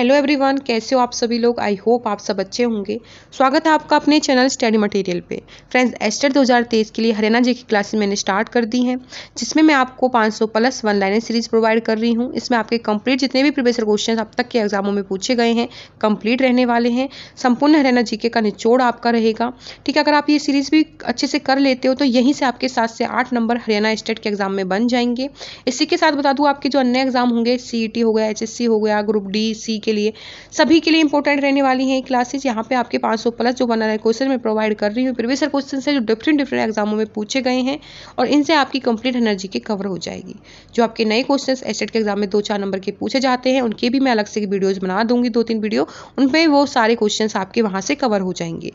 hello everyone कैसे हो आप सभी लोग आई होप आप सब अच्छे होंगे स्वागत है आपका अपने चैनल स्टडी मटेरियल पे फ्रेंड्स एस्टर 2023 के लिए हरियाणा जी की क्लासेस मैंने स्टार्ट कर दी हैं जिसमें मैं आपको 500 plus one liner series provide कर रही हूँ इसमें आपके कंप्लीट जितने भी प्रीवियसर क्वेश्चन अब तक के एग्जामों में पूछे गए हैं कंप्लीट रहने वाले हैं संपूर्ण हरियाणा जी का निचोड़ आपका रहेगा ठीक है अगर आप ये सीरीज भी अच्छे से कर लेते हो तो यहीं से आपके सात से आठ नंबर हरियाणा स्टेट के एग्जाम में बन जाएंगे इसी के साथ बता दूँ आपके जो अन्य एग्जाम होंगे सी e हो गया एच हो गया ग्रुप डी सी के के लिए सभी के लिए इंपॉर्टेंट रहने वाली हैं क्लासेज यहाँ पे आपके 500 प्लस जो बना रहे क्वेश्चन में प्रोवाइड कर रही हूँ प्रीवियस क्वेश्चन है जो डिफरेंट डिफरेंट एग्जामों में पूछे गए हैं और इनसे आपकी कंप्लीट एनर्जी के कवर हो जाएगी जो आपके नए क्वेश्चन एसेट e के एग्जाम में दो चार नंबर के पूछे जाते हैं उनके भी मैं अलग से वीडियोज बना दूंगी दो तीन वीडियो उनमें वो सारे क्वेश्चन आपके वहाँ से कवर हो जाएंगे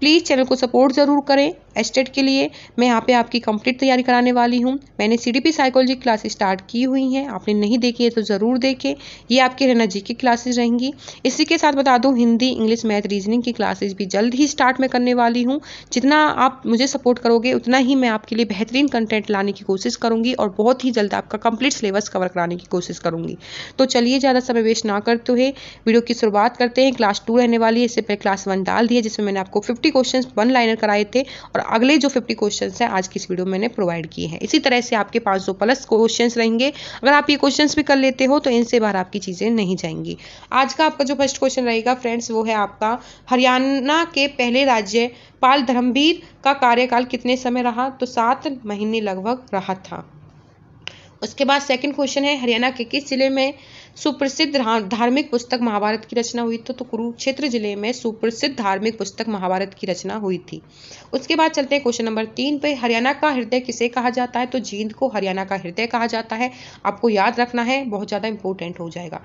प्लीज़ चैनल को सपोर्ट ज़रूर करें एस्टेट के लिए मैं यहाँ पे आपकी कंप्लीट तैयारी कराने वाली हूँ मैंने सी साइकोलॉजी क्लास स्टार्ट की हुई हैं आपने नहीं देखी है तो ज़रूर देखें ये आपके रहना जी की क्लासेज रहेंगी इसी के साथ बता दूँ हिंदी इंग्लिश मैथ रीजनिंग की क्लासेज भी जल्द ही स्टार्ट मैं करने वाली हूँ जितना आप मुझे सपोर्ट करोगे उतना ही मैं आपके लिए बेहतरीन कंटेंट लाने की कोशिश करूँगी और बहुत ही जल्द आपका कंप्लीट सिलेबस कवर कराने की कोशिश करूँगी तो चलिए ज़्यादा समय वेस्ट ना करते हुए वीडियो की शुरुआत करते हैं क्लास टू रहने वाली है इससे पहले क्लास वन डाल दिया जिसमें मैंने आपको फिफ्टी क्वेश्चन वन लाइनर कराए थे और अगले जो फिफ्टी क्वेश्चन हैं आज की इस वीडियो में मैंने प्रोवाइड किए हैं इसी तरह से आपके पाँच सौ प्लस क्वेश्चन रहेंगे अगर आप ये क्वेश्चन भी कर लेते हो तो इनसे बाहर आपकी चीज़ें नहीं जाएंगी आज का आपका जो फर्स्ट क्वेश्चन रहेगा फ्रेंड्स वो है आपका हरियाणा के पहले राज्य पाल धर्मवीर का कार्यकाल कितने समय रहा तो सात महीने लगभग रहा था उसके बाद सेकंड क्वेश्चन है हरियाणा के किस जिले में सुप्रसिद्ध धार्मिक पुस्तक महाभारत की रचना हुई थी तो कुरुक्षेत्र जिले में सुप्रसिद्ध धार्मिक पुस्तक महाभारत की रचना हुई थी उसके बाद चलते हैं क्वेश्चन नंबर तीन पे हरियाणा का हृदय किसे कहा जाता है तो जींद को हरियाणा का हृदय कहा जाता है आपको याद रखना है बहुत ज़्यादा इंपॉर्टेंट हो जाएगा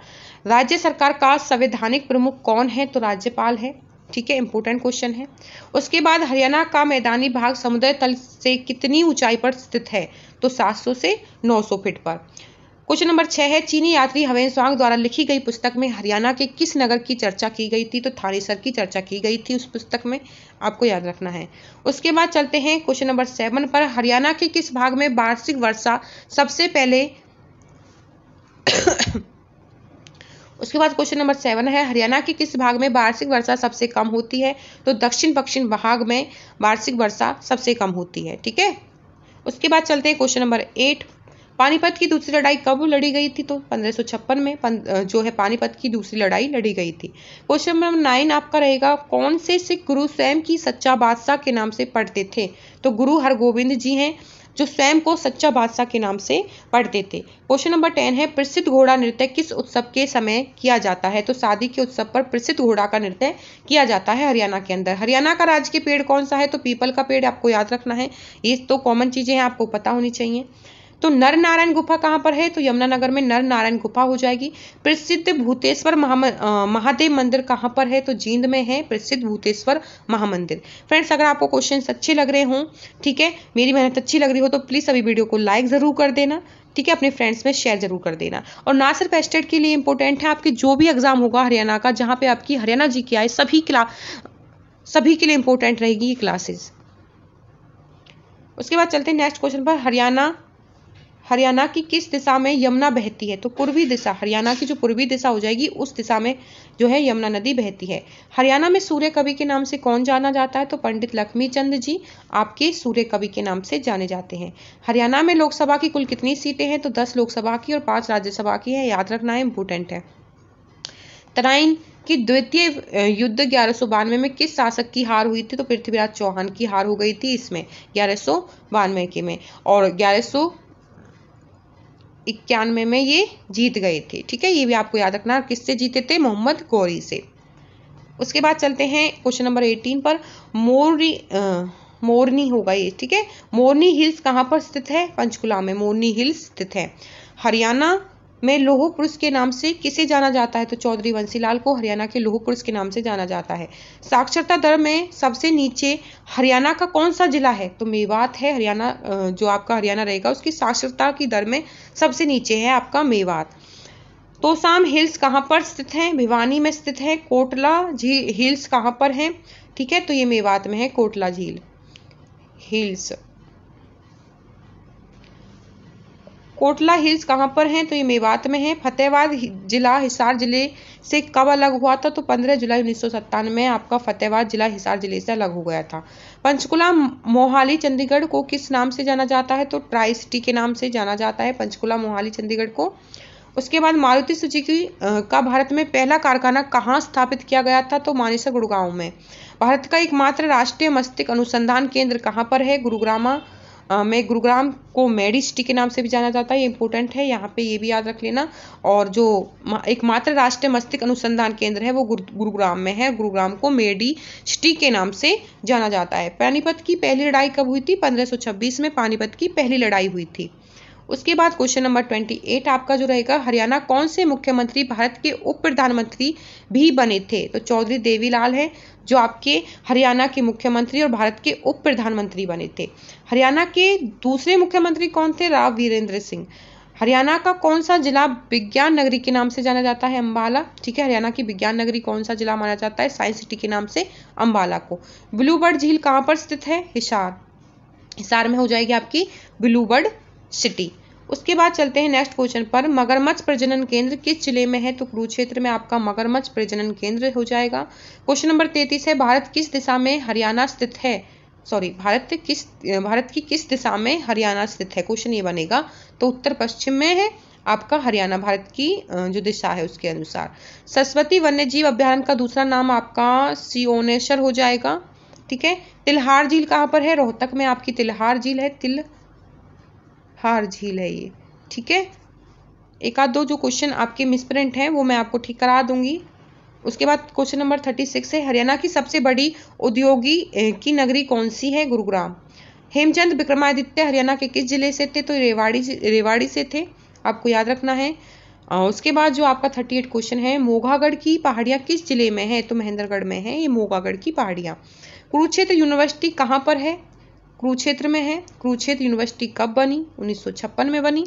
राज्य सरकार का संवैधानिक प्रमुख कौन है तो राज्यपाल है ठीक है इंपॉर्टेंट क्वेश्चन है उसके बाद हरियाणा का मैदानी भाग समुद्र तल से कितनी ऊंचाई पर स्थित है तो 700 से 900 फीट पर क्वेश्चन नंबर छह है चीनी यात्री हवेन स्वांग द्वारा लिखी गई पुस्तक में हरियाणा के किस नगर की चर्चा की गई थी तो थानेसर की चर्चा की गई थी उस पुस्तक में आपको याद रखना है उसके बाद चलते हैं क्वेश्चन नंबर सेवन पर हरियाणा के किस भाग में वार्षिक वर्षा सबसे पहले उसके बाद क्वेश्चन नंबर सेवन है हरियाणा के किस भाग में वार्षिक वर्षा सबसे कम होती है तो दक्षिण पश्चिम भाग में वार्षिक वर्षा सबसे कम होती है ठीक है उसके बाद चलते हैं क्वेश्चन नंबर एट पानीपत की दूसरी लड़ाई कब लड़ी गई थी तो पंद्रह में पन, जो है पानीपत की दूसरी लड़ाई लड़ी गई थी क्वेश्चन नंबर नाइन आपका रहेगा कौन से सिख गुरु स्वयं की सच्चा बादशाह के नाम से पढ़ते थे तो गुरु हरगोविंद जी हैं जो स्वयं को सच्चा बादशाह के नाम से पढ़ते थे क्वेश्चन नंबर टेन है प्रसिद्ध घोड़ा नृत्य किस उत्सव के समय किया जाता है तो शादी के उत्सव पर प्रसिद्ध घोड़ा का नृत्य किया जाता है हरियाणा के अंदर हरियाणा का राज्य के पेड़ कौन सा है तो पीपल का पेड़ आपको याद रखना है ये तो कॉमन चीज़ें हैं आपको पता होनी चाहिए तो नर नारायण गुफा कहाँ पर है तो यमुनानगर में नर नारायण गुफा हो जाएगी प्रसिद्ध भूतेश्वर महादेव मंदिर कहाँ पर है तो जींद में है प्रसिद्ध भूतेश्वर महामंदिर फ्रेंड्स अगर आपको क्वेश्चन अच्छे लग रहे हों ठीक है मेरी मेहनत अच्छी लग रही हो तो प्लीज़ अभी वीडियो को लाइक ज़रूर कर देना ठीक है अपने फ्रेंड्स में शेयर जरूर कर देना और ना सिर्फ एस्टेट के लिए इंपॉर्टेंट है आपके जो भी एग्जाम होगा हरियाणा का जहाँ पे आपकी हरियाणा जी की आए सभी क्लास सभी के लिए इंपॉर्टेंट रहेगी ये क्लासेस उसके बाद चलते हैं नेक्स्ट क्वेश्चन पर हरियाणा हरियाणा की किस दिशा में यमुना बहती है तो पूर्वी दिशा हरियाणा की जो पूर्वी दिशा हो जाएगी उस दिशा में जो है यमुना नदी बहती है हरियाणा में सूर्य कवि के नाम से कौन जाना जाता है तो पंडित लक्ष्मी चंद जी आपके सूर्य कवि के नाम से जाने जाते हैं हरियाणा में लोकसभा की कुल कितनी सीटें हैं तो दस लोकसभा की और पाँच राज्यसभा की है याद रखना है इंपोर्टेंट है तराइन की द्वितीय युद्ध ग्यारह सौ बानवे में किस शासक की हार हुई थी तो पृथ्वीराज चौहान की हार हो गई थी इसमें ग्यारह सौ बानवे के में और ग्यारह सौ इक्यानवे में ये जीत गए थे ठीक है ये भी आपको याद रखना किससे जीते थे मोहम्मद गौरी से उसके बाद चलते हैं क्वेश्चन नंबर एटीन पर मोरनी मोरनी होगा ये ठीक है मोरनी हिल्स कहाँ पर स्थित है पंचकुला में मोरनी हिल्स स्थित है हरियाणा में लोह पुरुष के नाम से किसे जाना जाता है तो चौधरी वंशीलाल को हरियाणा के लोहो पुरुष के नाम से जाना जाता है साक्षरता दर में सबसे नीचे हरियाणा का कौन सा जिला है तो मेवात है हरियाणा जो आपका हरियाणा रहेगा उसकी साक्षरता की दर में सबसे नीचे है आपका मेवात तो साम हिल्स कहाँ पर स्थित हैं भिवानी में स्थित है कोटला झील हिल्स कहाँ पर हैं ठीक है तो ये मेवात में है कोटला झील हिल्स कोटला हिल्स कहाँ पर हैं तो ये मेवात में है फतेहबाद जिला हिसार जिले से कब अलग हुआ था तो 15 जुलाई उन्नीस में आपका फतेहबाद जिला हिसार जिले से अलग हो गया था पंचकुला मोहाली चंडीगढ़ को किस नाम से जाना जाता है तो ट्राई सिटी के नाम से जाना जाता है पंचकुला मोहाली चंडीगढ़ को उसके बाद मारुति सुजुकी का भारत में पहला कारखाना कहाँ स्थापित किया गया था तो मानेसर गुड़गांव में भारत का एकमात्र राष्ट्रीय मस्तिष्क अनुसंधान केंद्र कहाँ पर है गुरुग्रामा में गुरुग्राम को मेडी सिटी के नाम से भी जाना जाता है ये इंपॉर्टेंट है यहाँ पे ये भी याद रख लेना और जो एकमात्र राष्ट्रीय मस्तिष्क अनुसंधान केंद्र है वो गुरुग्राम में है गुरुग्राम को मेडी सिटी के नाम से जाना जाता है पानीपत की पहली लड़ाई कब हुई थी 1526 में पानीपत की पहली लड़ाई हुई थी उसके बाद क्वेश्चन नंबर ट्वेंटी एट आपका जो रहेगा हरियाणा कौन से मुख्यमंत्री भारत के उप प्रधानमंत्री भी बने थे तो चौधरी देवीलाल हैं जो आपके हरियाणा के मुख्यमंत्री और भारत के उप प्रधानमंत्री बने थे हरियाणा के दूसरे मुख्यमंत्री कौन थे राव वीरेंद्र सिंह हरियाणा का कौन सा जिला विज्ञान नगरी के नाम से जाना जाता है अंबाला ठीक है हरियाणा की विज्ञान नगरी कौन सा जिला माना जाता है साइंस सिटी के नाम से अंबाला को ब्लूबर्ड झील कहाँ पर स्थित है हिसार हिसार में हो जाएगी आपकी ब्लूबर्ड सिटी उसके बाद चलते हैं नेक्स्ट क्वेश्चन पर मगरमच्छ प्रजनन केंद्र किस जिले में है तो कुरुक्षेत्र में आपका मगरमच्छ प्रजनन केंद्र हो जाएगा क्वेश्चन नंबर तैतीस है भारत किस दिशा में हरियाणा स्थित है सॉरी भारत किस भारत की किस दिशा में हरियाणा स्थित है क्वेश्चन ये बनेगा तो उत्तर पश्चिम में है आपका हरियाणा भारत की जो दिशा है उसके अनुसार सरस्वती वन्य जीव अभ्यारण का दूसरा नाम आपका सियोनेश्वर हो जाएगा ठीक है तिलहार झील कहाँ पर है रोहतक में आपकी तिलहार झील है तिल हार झील है ये ठीक है एक आध दो जो क्वेश्चन आपके मिसप्रिंट हैं वो मैं आपको ठीक करा दूंगी उसके बाद क्वेश्चन नंबर थर्टी सिक्स है हरियाणा की सबसे बड़ी उद्योगी की नगरी कौन सी है गुरुग्राम हेमचंद विक्रमादित्य हरियाणा के किस जिले से थे तो रेवाड़ी रेवाड़ी से थे आपको याद रखना है उसके बाद जो आपका थर्टी एट क्वेश्चन है मोघागढ़ की पहाड़ियाँ किस जिले में है तो महेंद्रगढ़ में है ये मोघागढ़ की पहाड़ियाँ कुरुक्षेत्र यूनिवर्सिटी कहाँ पर है कुरुक्षेत्र में है कुरुक्षेत्र यूनिवर्सिटी कब बनी उन्नीस में बनी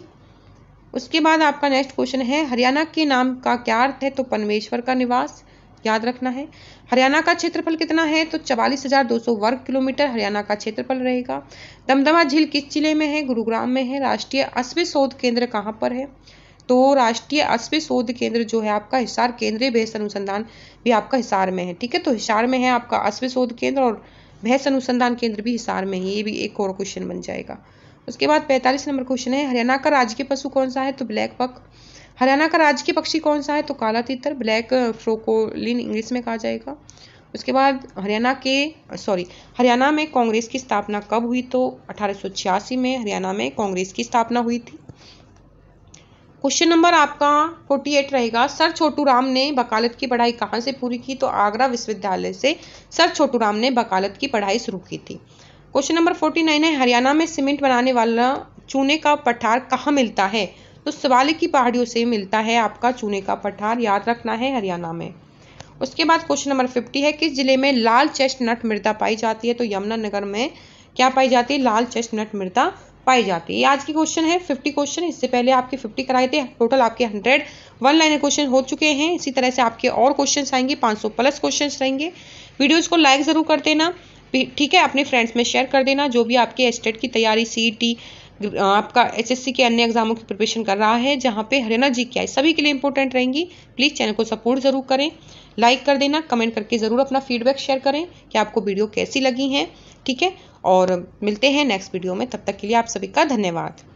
उसके बाद आपका नेक्स्ट क्वेश्चन है हरियाणा के नाम का क्या अर्थ है तो पनमेश्वर का निवास याद रखना है हरियाणा का क्षेत्रफल कितना है तो चवालीस हजार दो सौ वर्ग किलोमीटर हरियाणा का क्षेत्रफल रहेगा दमदमा झील किस जिले में है गुरुग्राम में है राष्ट्रीय अश्व शोध केंद्र कहाँ पर है तो राष्ट्रीय अश्व शोध केंद्र जो है आपका हिसार केंद्रीय बेहस अनुसंधान भी आपका हिसार में है ठीक है तो हिसार में है आपका अश्व शोध केंद्र और भैंस अनुसंधान केंद्र भी हिसार में है ये भी एक और क्वेश्चन बन जाएगा उसके बाद पैंतालीस नंबर क्वेश्चन है हरियाणा का राजकीय पशु कौन सा है तो ब्लैक पक हरियाणा का राजकीय पक्षी कौन सा है तो काला तीतर ब्लैक फ्रोकोलिन इंग्लिश में कहा जाएगा उसके बाद हरियाणा के सॉरी हरियाणा में कांग्रेस की स्थापना कब हुई तो अठारह में हरियाणा में कांग्रेस की स्थापना हुई थी क्वेश्चन नंबर आपका फोर्टी एट रहेगा सर छोटू राम ने वकालत की पढ़ाई कहाँ से पूरी की तो आगरा विश्वविद्यालय से सर छोटू राम ने वकालत की पढ़ाई शुरू की थी क्वेश्चन नंबर फोर्टी नाइन है हरियाणा में सीमेंट बनाने वाला चूने का पठार कहाँ मिलता है तो सवाल की पहाड़ियों से मिलता है आपका चूने का पठार याद रखना है हरियाणा में उसके बाद क्वेश्चन नंबर फिफ्टी है किस जिले में लाल चेस्ट नट मृदा पाई जाती है तो यमुनानगर में क्या पाई जाती है लाल चेस्ट नट मृदा पाई जाती है ये आज की क्वेश्चन है फिफ्टी क्वेश्चन इससे पहले आपके फिफ्टी कराए थे टोटल आपके हंड्रेड वन लाइनर क्वेश्चन हो चुके हैं इसी तरह से आपके और क्वेश्चन आएंगे पाँच सौ प्लस क्वेश्चन रहेंगे वीडियोज़ को लाइक ज़रूर कर देना ठीक है अपने फ्रेंड्स में शेयर कर देना जो भी आपके स्टेट की तैयारी सी टी e आपका एसएससी के अन्य एग्जामों की प्रिपरेशन कर रहा है जहाँ पे हरियाणा जी क्या है सभी के लिए इंपॉर्टेंट रहेंगी प्लीज़ चैनल को सपोर्ट ज़रूर करें लाइक कर देना कमेंट करके ज़रूर अपना फीडबैक शेयर करें कि आपको वीडियो कैसी लगी हैं ठीक है और मिलते हैं नेक्स्ट वीडियो में तब तक के लिए आप सभी का धन्यवाद